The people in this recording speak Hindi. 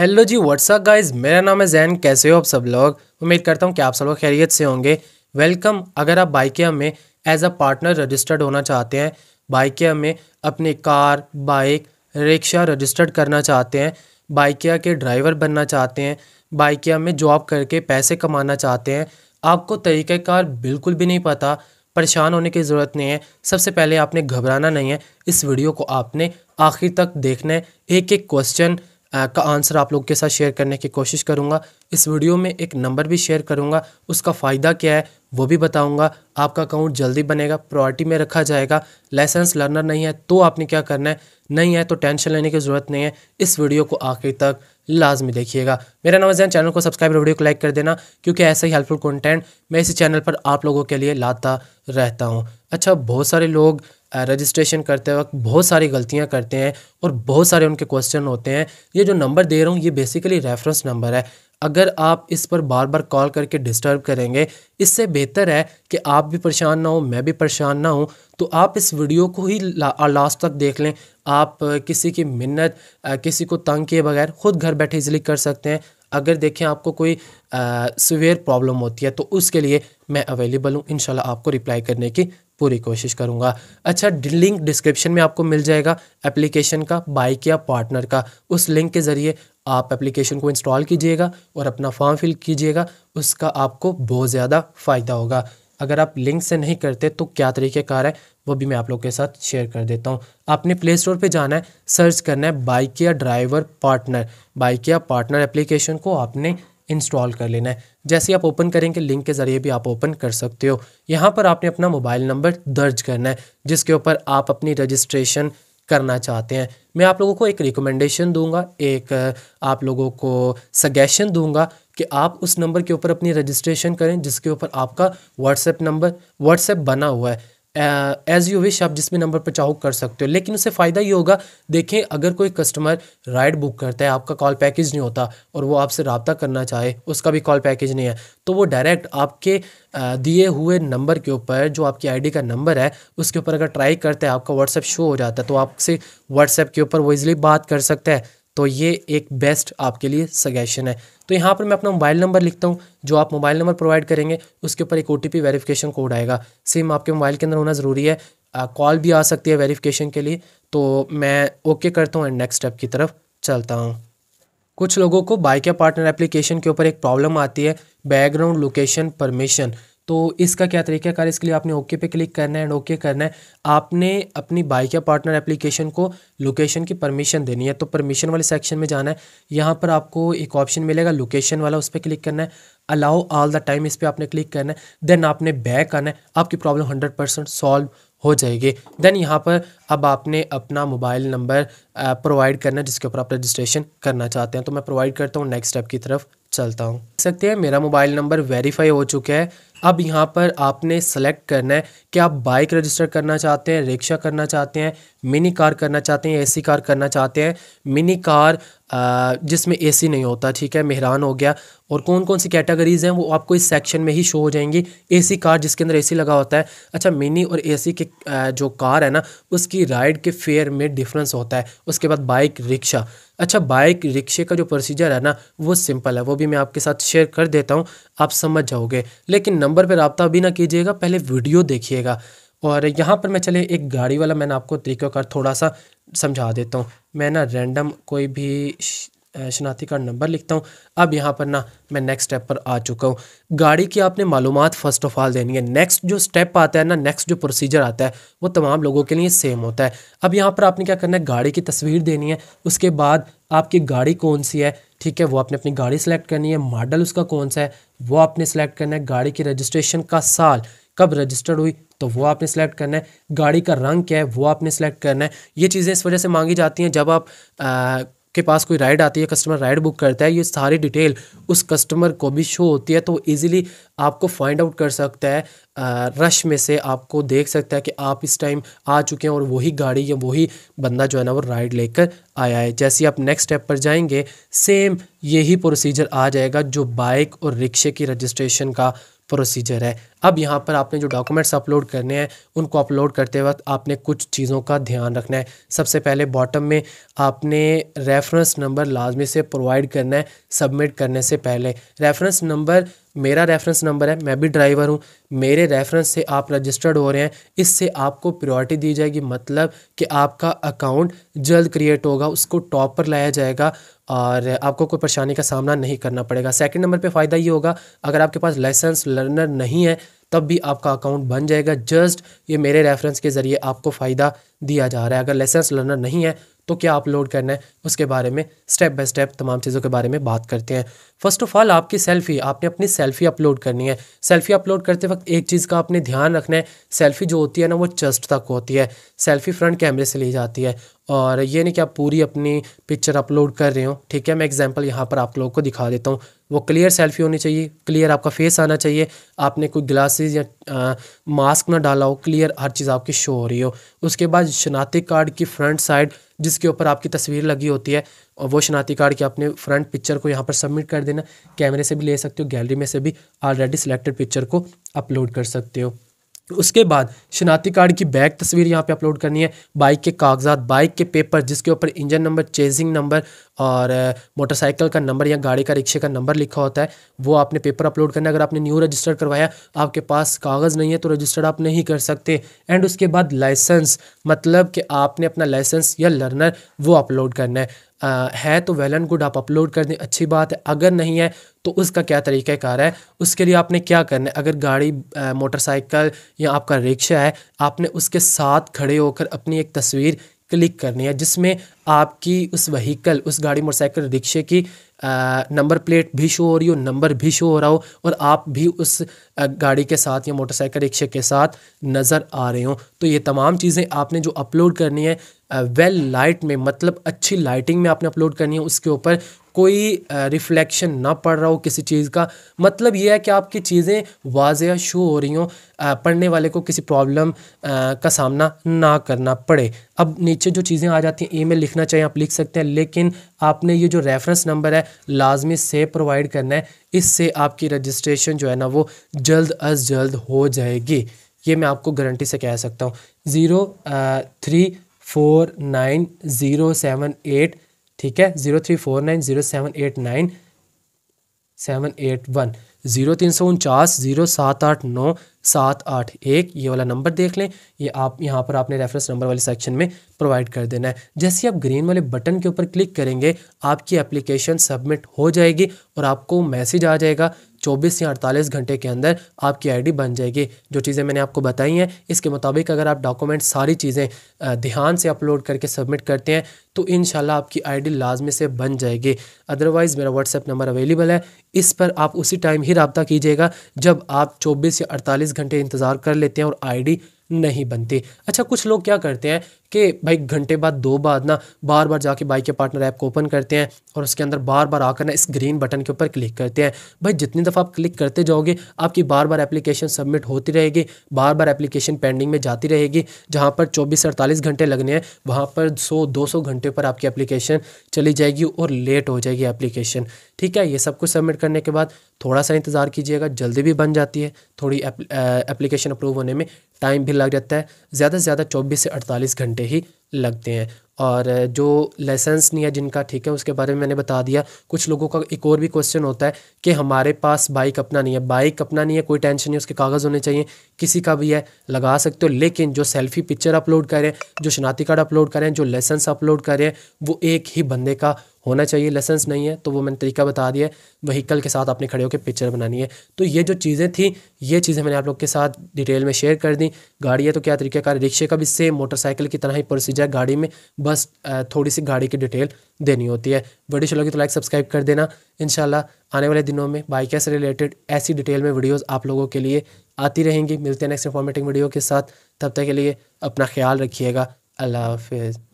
हेलो जी व्हाट्सअप गाइज मेरा नाम है जैन कैसे हो आप सब लोग उम्मीद करता हूँ कि आप सब लोग खैरियत से होंगे वेलकम अगर आप बाइकिया में एज अ पार्टनर रजिस्टर्ड होना चाहते हैं बाइकिया में अपनी कार बाइक रिक्शा रजिस्टर्ड करना चाहते हैं बाइकिया के ड्राइवर बनना चाहते हैं बाइकिया में जॉब करके पैसे कमाना चाहते हैं आपको तरीक़ाकार बिल्कुल भी नहीं पता परेशान होने की ज़रूरत नहीं है सबसे पहले आपने घबराना नहीं है इस वीडियो को आपने आखिर तक देखना है एक एक क्वेश्चन का आंसर आप लोग के साथ शेयर करने की कोशिश करूँगा इस वीडियो में एक नंबर भी शेयर करूँगा उसका फ़ायदा क्या है वो भी बताऊँगा आपका अकाउंट जल्दी बनेगा प्रायोरिटी में रखा जाएगा लाइसेंस लर्नर नहीं है तो आपने क्या करना है नहीं है तो टेंशन लेने की ज़रूरत नहीं है इस वीडियो को आखिर तक लाजमी देखिएगा मेरा नाम जैन चैनल को सब्सक्राइब वीडियो को लाइक कर देना क्योंकि ऐसा ही हेल्पफुल कंटेंट मैं इसी चैनल पर आप लोगों के लिए लाता रहता हूँ अच्छा बहुत सारे लोग रजिस्ट्रेशन करते वक्त बहुत सारी गलतियां करते हैं और बहुत सारे उनके क्वेश्चन होते हैं ये जो नंबर दे रहा हूँ ये बेसिकली रेफरेंस नंबर है अगर आप इस पर बार बार कॉल करके डिस्टर्ब करेंगे इससे बेहतर है कि आप भी परेशान ना हो मैं भी परेशान ना हूँ तो आप इस वीडियो को ही ला, लास्ट तक देख लें आप किसी की मिन्नत किसी को तंग किए बगैर ख़ुद घर बैठे इजली कर सकते हैं अगर देखें आपको कोई सिवियर प्रॉब्लम होती है तो उसके लिए मैं अवेलेबल हूँ इन आपको रिप्लाई करने की पूरी कोशिश करूँगा अच्छा लिंक डिस्क्रिप्शन में आपको मिल जाएगा एप्लीकेशन का बाइक या पार्टनर का उस लिंक के ज़रिए आप एप्लीकेशन को इंस्टॉल कीजिएगा और अपना फॉर्म फिल कीजिएगा उसका आपको बहुत ज़्यादा फ़ायदा होगा अगर आप लिंक से नहीं करते तो क्या तरीके कार है वो भी मैं आप लोग के साथ शेयर कर देता हूँ आपने प्ले स्टोर पर जाना है सर्च करना है बाइक या ड्राइवर पार्टनर बाइक या पार्टनर एप्लीकेशन को आपने इंस्टॉल कर लेना है जैसे आप ओपन करेंगे लिंक के ज़रिए भी आप ओपन कर सकते हो यहाँ पर आपने अपना मोबाइल नंबर दर्ज करना है जिसके ऊपर आप अपनी रजिस्ट्रेशन करना चाहते हैं मैं आप लोगों को एक रिकमेंडेशन दूंगा एक आप लोगों को सजेशन दूंगा कि आप उस नंबर के ऊपर अपनी रजिस्ट्रेशन करें जिसके ऊपर आपका व्हाट्सएप नंबर व्हाट्सएप बना हुआ है एज यू विश आप जिस भी नंबर पर चाहो कर सकते हो लेकिन उससे फ़ायदा ये होगा देखें अगर कोई कस्टमर राइड बुक करता है आपका कॉल पैकेज नहीं होता और वो आपसे रबता करना चाहे उसका भी कॉल पैकेज नहीं है तो वो डायरेक्ट आपके दिए हुए नंबर के ऊपर जो आपकी आईडी का नंबर है उसके ऊपर अगर ट्राई करता है आपका व्हाट्सएप शो हो जाता है तो आपसे व्हाट्सएप के ऊपर वो इज़िली बात कर सकता है तो ये एक बेस्ट आपके लिए सजेशन है तो यहाँ पर मैं अपना मोबाइल नंबर लिखता हूँ जो आप मोबाइल नंबर प्रोवाइड करेंगे उसके ऊपर एक ओ टी कोड आएगा सिम आपके मोबाइल के अंदर होना ज़रूरी है कॉल भी आ सकती है वेरिफिकेशन के लिए तो मैं ओके करता हूँ एंड नेक्स्ट स्टेप की तरफ चलता हूँ कुछ लोगों को बाइक या पार्टनर एप्लीकेशन के ऊपर एक प्रॉब्लम आती है बैकग्राउंड लोकेशन परमिशन तो इसका क्या तरीका कार इसके लिए आपने ओके पे क्लिक करना है एंड ओके करना है आपने अपनी बाइक या पार्टनर एप्लीकेशन को लोकेशन की परमिशन देनी है तो परमिशन वाले सेक्शन में जाना है यहाँ पर आपको एक ऑप्शन मिलेगा लोकेशन वाला उस पर क्लिक करना है अलाउ ऑल द टाइम इस पर आपने क्लिक करना है देन आपने बैक आना है आपकी प्रॉब्लम हंड्रेड परसेंट सॉल्व हो जाएगी देन यहाँ पर अब आपने अपना मोबाइल नंबर प्रोवाइड करना है जिसके ऊपर आप रजिस्ट्रेशन करना चाहते हैं तो मैं प्रोवाइड करता हूँ नेक्स्ट स्टेप की तरफ चलता हूँ सकते हैं मेरा मोबाइल नंबर वेरीफाई हो चुका है अब यहाँ पर आपने सेलेक्ट करना है कि आप बाइक रजिस्टर करना चाहते हैं रिक्शा करना चाहते हैं मिनी कार करना चाहते हैं एसी कार करना चाहते हैं मिनी कार जिसमें एसी नहीं होता ठीक है मेहरान हो गया और कौन कौन सी कैटेगरीज़ हैं वो आपको इस सेक्शन में ही शो हो जाएंगी एसी कार जिसके अंदर एसी लगा होता है अच्छा मिनी और ए के जो कार है ना उसकी राइड के फेयर में डिफ्रेंस होता है उसके बाद बाइक रिक्शा अच्छा बाइक रिक्शे का जो प्रोसीजर है ना वो सिंपल है वो भी मैं आपके साथ शेयर कर देता हूँ आप समझ जाओगे लेकिन नंबर पर रबता भी ना कीजिएगा पहले वीडियो देखिएगा और यहाँ पर मैं चले एक गाड़ी वाला मैंने आपको तरीक़ाकार थोड़ा सा समझा देता हूँ मैं ना रैंडम कोई भी शनाख्ती कार्ड नंबर लिखता हूँ अब यहाँ पर ना मैं नेक्स्ट स्टेप पर आ चुका हूँ गाड़ी की आपने मालूम फ़र्स्ट ऑफ़ ऑल देनी है नेक्स्ट जो स्टेप आता है ना नेक्स्ट जो प्रोसीजर आता है वो तमाम लोगों के लिए सेम होता है अब यहाँ पर आपने क्या करना है गाड़ी की तस्वीर देनी है उसके बाद आपकी गाड़ी कौन सी है ठीक है वो आपने अपनी गाड़ी सेलेक्ट करनी है मॉडल उसका कौन सा है वो आपने सेलेक्ट करना है गाड़ी की रजिस्ट्रेशन का साल कब रजिस्टर्ड हुई तो वो आपने सेलेक्ट करना है गाड़ी का रंग क्या है वो आपने सेलेक्ट करना है ये चीज़ें इस वजह से मांगी जाती हैं जब आप आ, के पास कोई राइड आती है कस्टमर राइड बुक करता है ये सारी डिटेल उस कस्टमर को भी शो होती है तो इजीली आपको फाइंड आउट कर सकता है रश में से आपको देख सकता है कि आप इस टाइम आ चुके हैं और वही गाड़ी या वही बंदा जो है ना वो राइड लेकर आया है जैसे आप नेक्स्ट स्टेप पर जाएंगे सेम यही प्रोसीजर आ जाएगा जो बाइक और रिक्शे की रजिस्ट्रेशन का प्रोसीजर है अब यहाँ पर आपने जो डॉक्यूमेंट्स अपलोड करने हैं उनको अपलोड करते वक्त आपने कुछ चीज़ों का ध्यान रखना है सबसे पहले बॉटम में आपने रेफरेंस नंबर लाजमी से प्रोवाइड करना है सबमिट करने से पहले रेफरेंस नंबर मेरा रेफरेंस नंबर है मैं भी ड्राइवर हूँ मेरे रेफरेंस से आप रजिस्टर्ड हो रहे हैं इससे आपको प्रायोरिटी दी जाएगी मतलब कि आपका अकाउंट जल्द क्रिएट होगा उसको टॉप पर लाया जाएगा और आपको कोई परेशानी का सामना नहीं करना पड़ेगा सेकंड नंबर पे फ़ायदा ये होगा अगर आपके पास लाइसेंस लर्नर नहीं है तब भी आपका अकाउंट बन जाएगा जस्ट ये मेरे रेफरेंस के ज़रिए आपको फ़ायदा दिया जा रहा है अगर लाइसेंस लर्नर नहीं है तो क्या अपलोड करना है उसके बारे में स्टेप बाय स्टेप तमाम चीज़ों के बारे में बात करते हैं फर्स्ट ऑफ ऑल आपकी सेल्फी आपने अपनी सेल्फी अपलोड करनी है सेल्फी अपलोड करते वक्त एक चीज़ का आपने ध्यान रखना है सेल्फी जो होती है ना वो चस्ट तक होती है सेल्फी फ्रंट कैमरे से ली जाती है और ये नहीं कि आप पूरी अपनी पिक्चर अपलोड कर रहे हो ठीक है मैं एग्जाम्पल यहाँ पर आप लोगों को दिखा देता हूँ वो क्लियर सेल्फी होनी चाहिए क्लियर आपका फेस आना चाहिए आपने कोई ग्लासेस या आ, मास्क ना डाला हो क्लियर हर चीज़ आपकी शो हो रही हो उसके बाद शनाख्ती कार्ड की फ्रंट साइड जिसके ऊपर आपकी तस्वीर लगी होती है और वो शनाख्ती कार्ड की आपने फ्रंट पिक्चर को यहाँ पर सबमिट कर देना कैमरे से भी ले सकते हो गैलरी में से भी ऑलरेडी सिलेक्टेड पिक्चर को अपलोड कर सकते हो उसके बाद शिनाती कार्ड की बैक तस्वीर यहाँ पे अपलोड करनी है बाइक के कागजात बाइक के पेपर जिसके ऊपर इंजन नंबर चेजिंग नंबर और मोटरसाइकिल का नंबर या गाड़ी का रिक्शे का नंबर लिखा होता है वो आपने पेपर अपलोड करना है अगर आपने न्यू रजिस्टर करवाया आपके पास कागज़ नहीं है तो रजिस्टर्ड आप नहीं कर सकते एंड उसके बाद लाइसेंस मतलब कि आपने अपना लाइसेंस या लर्नर वो अपलोड करना है है तो वेल एंड गुड आप अपलोड कर दें अच्छी बात है अगर नहीं है तो उसका क्या तरीक़ाकार है उसके लिए आपने क्या करना है अगर गाड़ी मोटरसाइकिल या आपका रिक्शा है आपने उसके साथ खड़े होकर अपनी एक तस्वीर क्लिक करनी है जिसमें आपकी उस वहीकल उस गाड़ी मोटरसाइकिल रिक्शे की नंबर प्लेट भी शो हो रही हो नंबर भी शो हो रहा हो और आप भी उस गाड़ी के साथ या मोटरसाइकिल रिक्शे के साथ नज़र आ रहे हो तो ये तमाम चीज़ें आपने जो अपलोड करनी है वेल लाइट में मतलब अच्छी लाइटिंग में आपने अपलोड करनी है उसके ऊपर कोई रिफ्लेक्शन ना पड़ रहा हो किसी चीज़ का मतलब यह है कि आपकी चीज़ें वाजिया शो हो रही हों पढ़ने वाले को किसी प्रॉब्लम का सामना ना करना पड़े अब नीचे जो चीज़ें आ जाती हैं ईमेल लिखना चाहिए आप लिख सकते हैं लेकिन आपने ये जो रेफरेंस नंबर है लाजमी से प्रोवाइड करना है इससे आपकी रजिस्ट्रेशन जो है ना वो जल्द अज जल्द हो जाएगी ये मैं आपको गारंटी से कह सकता हूँ zero three four nine zero seven eight ठीक है zero three four nine zero seven eight nine seven eight one zero तीन सौ उनचास ज़ीरो सात आठ नौ सात आठ एक ये वाला नंबर देख लें ये आप यहाँ पर आपने रेफरेंस नंबर वाले सेक्शन में प्रोवाइड कर देना है जैसे आप ग्रीन वाले बटन के ऊपर क्लिक करेंगे आपकी एप्लीकेशन सबमिट हो जाएगी और आपको मैसेज आ जाएगा चौबीस या अड़तालीस घंटे के अंदर आपकी आईडी बन जाएगी जो चीज़ें मैंने आपको बताई हैं इसके मुताबिक अगर आप डॉक्यूमेंट सारी चीज़ें ध्यान से अपलोड करके सबमिट करते हैं तो इन आपकी आईडी लाजमी से बन जाएगी अदरवाइज़ मेरा व्हाट्सएप नंबर अवेलेबल है इस पर आप उसी टाइम ही रबता कीजिएगा जब आप चौबीस या अड़तालीस घंटे इंतज़ार कर लेते हैं और आई नहीं बनती अच्छा कुछ लोग क्या करते हैं कि भाई घंटे बाद दो बाद ना बार बार जाके बाइक के पार्टनर ऐप को ओपन करते हैं और उसके अंदर बार बार आकर ना इस ग्रीन बटन के ऊपर क्लिक करते हैं भाई जितनी दफ़ा आप क्लिक करते जाओगे आपकी बार बार एप्लीकेशन सबमिट होती रहेगी बार बार एप्लीकेशन पेंडिंग में जाती रहेगी जहाँ पर चौबीस अड़तालीस घंटे लगने हैं वहाँ पर सौ दो सौ घंटे पर आपकी एप्लीकेशन चली जाएगी और लेट हो जाएगी एप्लीकेशन ठीक है ये सब कुछ सबमिट करने के बाद थोड़ा सा इंतज़ार कीजिएगा जल्दी भी बन जाती है थोड़ी एप्लीकेशन अप्रूव होने में टाइम भी लग जाता है ज़्यादा से ज़्यादा चौबीस से अड़तालीस घंटे ही लगते हैं और जो लाइसेंस नहीं है जिनका ठीक है उसके बारे में मैंने बता दिया कुछ लोगों का एक और भी क्वेश्चन होता है कि हमारे पास बाइक अपना नहीं है बाइक अपना नहीं है कोई टेंशन नहीं उसके कागज़ होने चाहिए किसी का भी है लगा सकते हो लेकिन जो सेल्फी पिक्चर अपलोड करें जो शनाती कार्ड अपलोड करें जो लाइसेंस अपलोड करें वो एक ही बंदे का होना चाहिए लाइसेंस नहीं है तो वो मैंने तरीका बता दिया वहीकल के साथ आपने खड़े होकर पिक्चर बनानी है तो ये जो चीज़ें थी ये चीज़ें मैंने आप लोग के साथ डिटेल में शेयर कर दी गाड़ी है तो क्या तरीका कार रिक्शे का भी सेम मोटरसाइकिल की तरह ही प्रोसीजर जाए गाड़ी में बस थोड़ी सी गाड़ी की डिटेल देनी होती है वीडियो चलोगी तो लाइक सब्सक्राइब कर देना इन आने वाले दिनों में बाइक से रिलेटेड ऐसी डिटेल में वीडियोज़ आप लोगों के लिए आती रहेंगी मिलते हैं नेक्स्ट इन्फॉर्मेटिव वीडियो के साथ तब तक के लिए अपना ख्याल रखिएगा अल्लाह हाफिज़